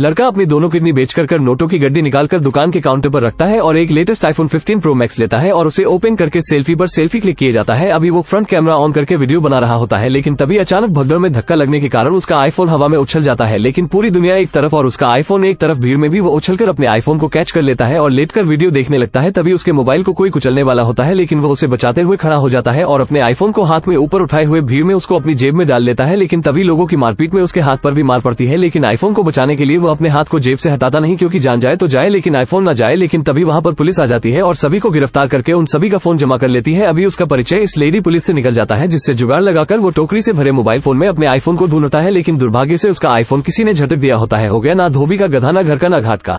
लड़का अपनी दोनों किडनी बेचकर कर नोटों की गड्डी निकालकर दुकान के काउंटर पर रखता है और एक लेटेस्ट आईफोन 15 प्रो मैक्स लेता है और उसे ओपन करके सेल्फी पर सेल्फी क्लिक किए जाता है अभी वो फ्रंट कैमरा ऑन करके वीडियो बना रहा होता है लेकिन तभी अचानक भगदड़ में धक्का लगने के कारण उसका आईफोन हवा में उछल जाता है लेकिन पूरी दुनिया एक तरफ और उसका आईफोन एक तरफ भीड़ में भी वो उछल अपने आईफोन को कैच कर लेता है और लेटकर वीडियो देखने लगता है तभी उसके मोबाइल को कोई कुचलने वाला होता है लेकिन वो उसे बचाते हुए खड़ा हो जाता है और अपने आईफोन को हाथ में ऊपर उठाए हुए भीड़ में उसको अपनी जेब में डाल लेता है लेकिन तभी लोगों की मारपीट में उसके हाथ पर भी मार पड़ती है लेकिन आईफोन को बचाने के लिए वो अपने हाथ को जेब से हटाता नहीं क्योंकि जान जाए तो जाए लेकिन आईफोन ना जाए लेकिन तभी वहाँ पर पुलिस आ जाती है और सभी को गिरफ्तार करके उन सभी का फोन जमा कर लेती है अभी उसका परिचय इस लेडी पुलिस से निकल जाता है जिससे जुगाड़ लगाकर वो टोकरी से भरे मोबाइल फोन में अपने आईफोन को ढूंढता है लेकिन दुर्भाग्य से उसका आईफोन किसी ने झटक दिया होता है हो गया ना धोबी का गधा ना घर का ना घाट का